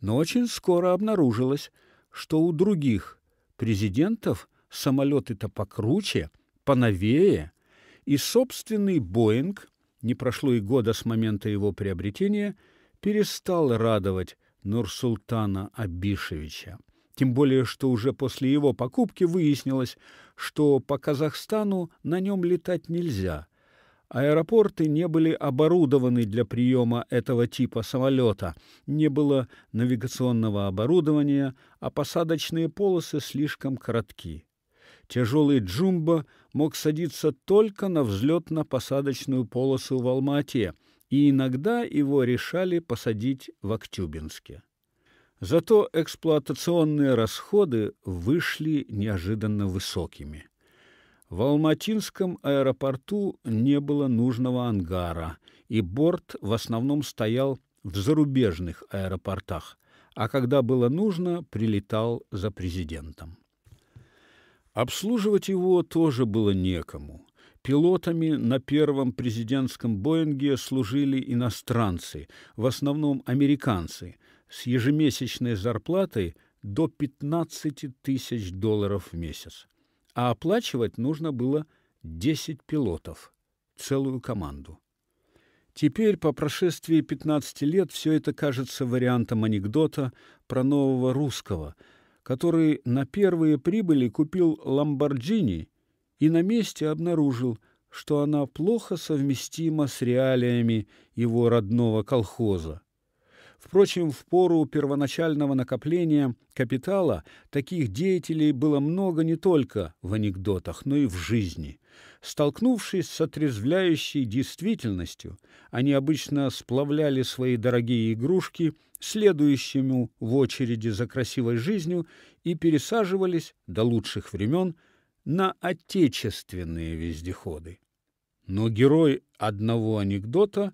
но очень скоро обнаружилось, что у других президентов самолеты-то покруче, поновее, и собственный «Боинг» не прошло и года с момента его приобретения, перестал радовать Нурсултана Абишевича. Тем более, что уже после его покупки выяснилось, что по Казахстану на нем летать нельзя – Аэропорты не были оборудованы для приема этого типа самолета, не было навигационного оборудования, а посадочные полосы слишком коротки. Тяжелый «Джумбо» мог садиться только на взлетно-посадочную полосу в Алма-Ате, и иногда его решали посадить в Актюбинске. Зато эксплуатационные расходы вышли неожиданно высокими. В Алматинском аэропорту не было нужного ангара, и борт в основном стоял в зарубежных аэропортах, а когда было нужно, прилетал за президентом. Обслуживать его тоже было некому. Пилотами на первом президентском Боинге служили иностранцы, в основном американцы, с ежемесячной зарплатой до 15 тысяч долларов в месяц а оплачивать нужно было 10 пилотов, целую команду. Теперь, по прошествии 15 лет, все это кажется вариантом анекдота про нового русского, который на первые прибыли купил Ламборджини и на месте обнаружил, что она плохо совместима с реалиями его родного колхоза. Впрочем, в пору первоначального накопления капитала таких деятелей было много не только в анекдотах, но и в жизни. Столкнувшись с отрезвляющей действительностью, они обычно сплавляли свои дорогие игрушки следующему в очереди за красивой жизнью и пересаживались до лучших времен на отечественные вездеходы. Но герой одного анекдота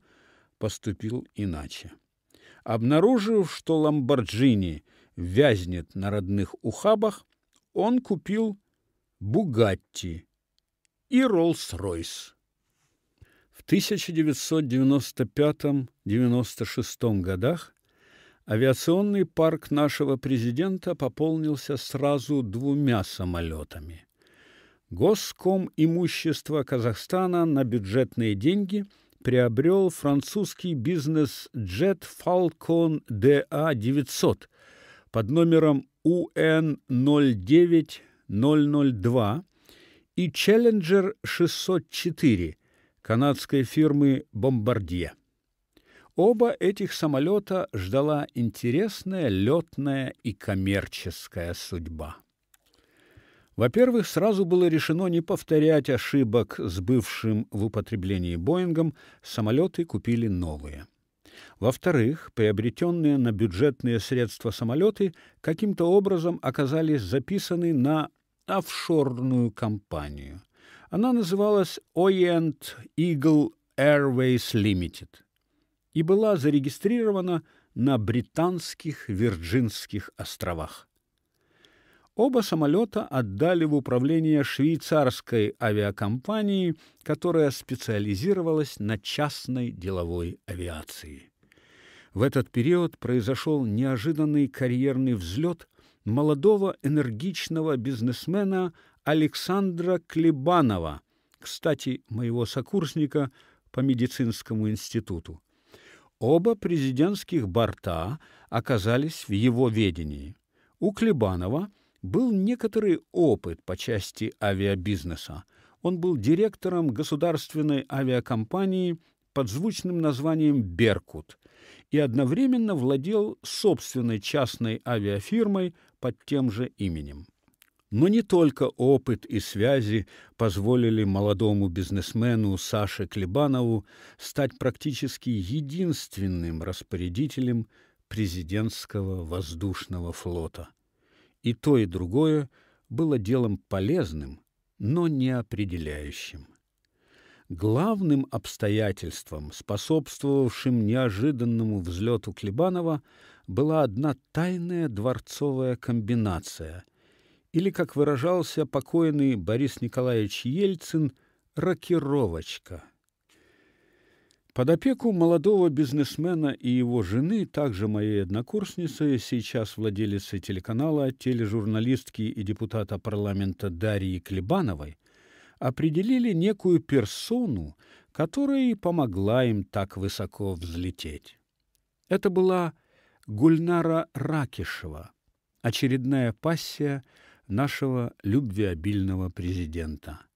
поступил иначе. Обнаружив, что Ламборджини вязнет на родных ухабах, он купил Бугатти и Роллс-Ройс. В 1995-96 годах авиационный парк нашего президента пополнился сразу двумя самолетами. Госком имущество Казахстана на бюджетные деньги – приобрел французский бизнес-джет Falcon DA900 под номером UN09002 и Challenger 604 канадской фирмы Bombardier. Оба этих самолета ждала интересная летная и коммерческая судьба. Во-первых, сразу было решено не повторять ошибок с бывшим в употреблении Боингом, самолеты купили новые. Во-вторых, приобретенные на бюджетные средства самолеты каким-то образом оказались записаны на офшорную компанию. Она называлась Orient Eagle Airways Limited и была зарегистрирована на британских Вирджинских островах. Оба самолета отдали в управление швейцарской авиакомпании, которая специализировалась на частной деловой авиации. В этот период произошел неожиданный карьерный взлет молодого энергичного бизнесмена Александра Клебанова, кстати, моего сокурсника по медицинскому институту. Оба президентских борта оказались в его ведении. У Клебанова – был некоторый опыт по части авиабизнеса. Он был директором государственной авиакомпании под звучным названием «Беркут» и одновременно владел собственной частной авиафирмой под тем же именем. Но не только опыт и связи позволили молодому бизнесмену Саше Клебанову стать практически единственным распорядителем президентского воздушного флота. И то, и другое было делом полезным, но не определяющим. Главным обстоятельством, способствовавшим неожиданному взлету Клебанова, была одна тайная дворцовая комбинация, или, как выражался покойный Борис Николаевич Ельцин, «рокировочка». Под опеку молодого бизнесмена и его жены, также моей однокурсницы, сейчас владелицы телеканала, тележурналистки и депутата парламента Дарьи Клебановой, определили некую персону, которая помогла им так высоко взлететь. Это была Гульнара Ракишева, очередная пассия нашего любвеобильного президента –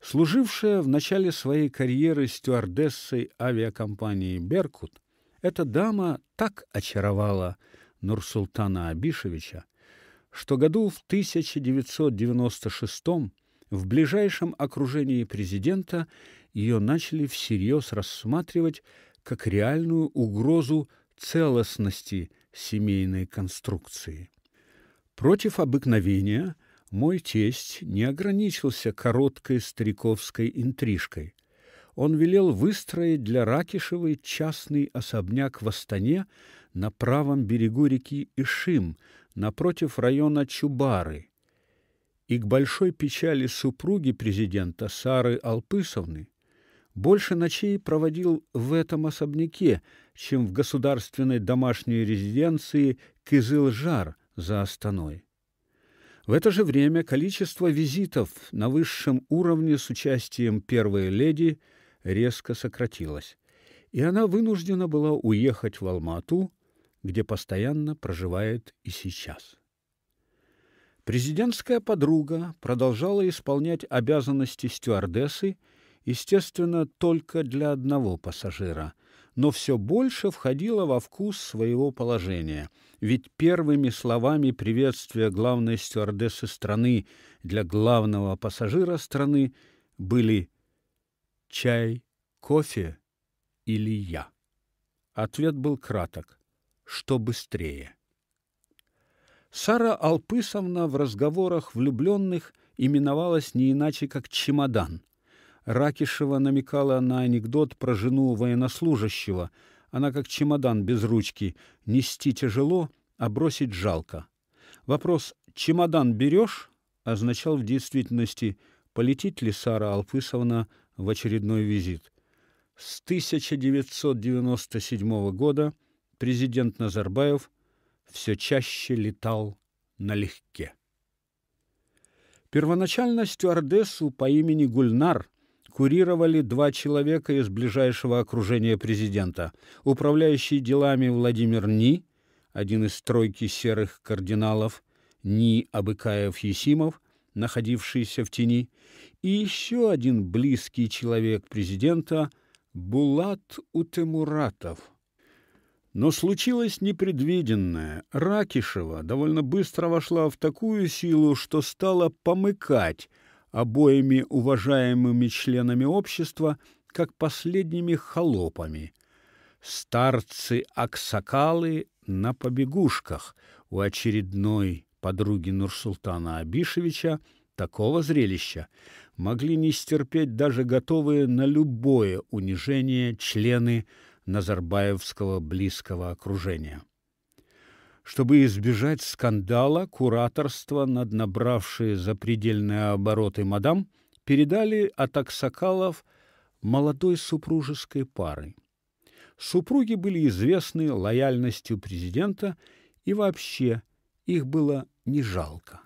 Служившая в начале своей карьеры стюардессой авиакомпании Беркут, эта дама так очаровала Нурсултана Абишевича, что году в 1996 в ближайшем окружении президента ее начали всерьез рассматривать как реальную угрозу целостности семейной конструкции. Против обыкновения – мой тесть не ограничился короткой стариковской интрижкой. Он велел выстроить для Ракишевой частный особняк в Астане на правом берегу реки Ишим, напротив района Чубары. И к большой печали супруги президента Сары Алпысовны больше ночей проводил в этом особняке, чем в государственной домашней резиденции Кызылжар за Астаной. В это же время количество визитов на высшем уровне с участием первой леди резко сократилось, и она вынуждена была уехать в Алмату, где постоянно проживает и сейчас. Президентская подруга продолжала исполнять обязанности стюардессы, естественно, только для одного пассажира но все больше входила во вкус своего положения. Ведь первыми словами приветствия главной стюардессы страны для главного пассажира страны были «Чай, кофе или я?» Ответ был краток «Что быстрее?». Сара Алпысовна в разговорах влюбленных именовалась не иначе, как «чемодан», Ракишева намекала на анекдот про жену военнослужащего. Она как чемодан без ручки. Нести тяжело, а бросить жалко. Вопрос «чемодан берешь?» означал в действительности «полетит ли Сара Алпысовна в очередной визит?» С 1997 года президент Назарбаев все чаще летал налегке. Первоначально стюардессу по имени Гульнар курировали два человека из ближайшего окружения президента. Управляющий делами Владимир Ни, один из тройки серых кардиналов, Ни Абыкаев-Есимов, находившийся в тени, и еще один близкий человек президента Булат Утемуратов. Но случилось непредвиденное. Ракишева довольно быстро вошла в такую силу, что стала помыкать – обоими уважаемыми членами общества, как последними холопами. Старцы-аксакалы на побегушках у очередной подруги Нурсултана Абишевича такого зрелища могли не стерпеть даже готовые на любое унижение члены Назарбаевского близкого окружения чтобы избежать скандала, кураторство над набравшие запредельные обороты мадам передали от Аксакалов молодой супружеской пары. Супруги были известны лояльностью президента, и вообще их было не жалко.